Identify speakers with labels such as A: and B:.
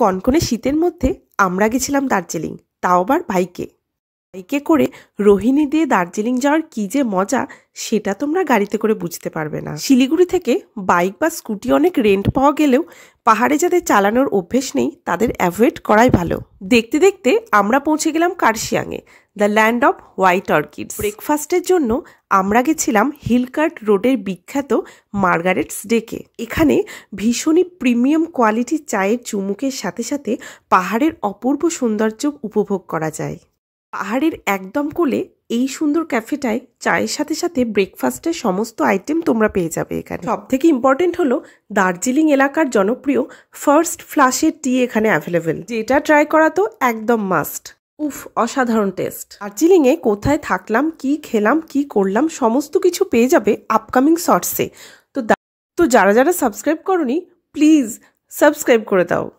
A: কনকনে শীতের মধ্যে আমরা গেছিলাম দার্জিলিং তাও আবার বাইকে বাইকে করে রোহিণী দিয়ে দার্জিলিং যাওয়ার কি যে মজা সেটা তোমরা গাড়িতে করে বুঝতে পারবে না শিলিগুড়ি থেকে বাইক বা স্কুটি অনেক রেন্ট পাওয়া গেলেও পাহাড়ে যাদের চালানোর অভ্যেস নেই তাদের অ্যাভয়েড করাই ভালো দেখতে দেখতে আমরা পৌঁছে গেলাম কার্শিয়াংয়ে the land of white orchid ব্রেকফাস্টের জন্য আমরা গেছিলাম হিলকার্ট রোডের বিখ্যাত মার্গারেটস ডেকে এখানে ভীষণই প্রিমিয়াম কোয়ালিটির চায়ের চুমুকের সাথে সাথে পাহাড়ের অপূর্ব সৌন্দর্য উপভোগ করা যায় পাহাড়ের একদম কোলে এই সুন্দর ক্যাফেটায় চায়ের সাথে সাথে ব্রেকফাস্টের সমস্ত আইটেম তোমরা পেয়ে যাবে এখানে সব থেকে ইম্পর্টেন্ট হলো দার্জিলিং এলাকার জনপ্রিয় ফার্স্ট ফ্লাশের টি এখানে অ্যাভেলেবেল যেটা ট্রাই করা তো একদম মাস্ট উফ অসাধারণ টেস্ট দার্জিলিংয়ে কোথায় থাকলাম কি খেলাম কি করলাম সমস্ত কিছু পেয়ে যাবে আপকামিং শর্টসে তো তো যারা যারা সাবস্ক্রাইব করনি প্লিজ সাবস্ক্রাইব করে দাও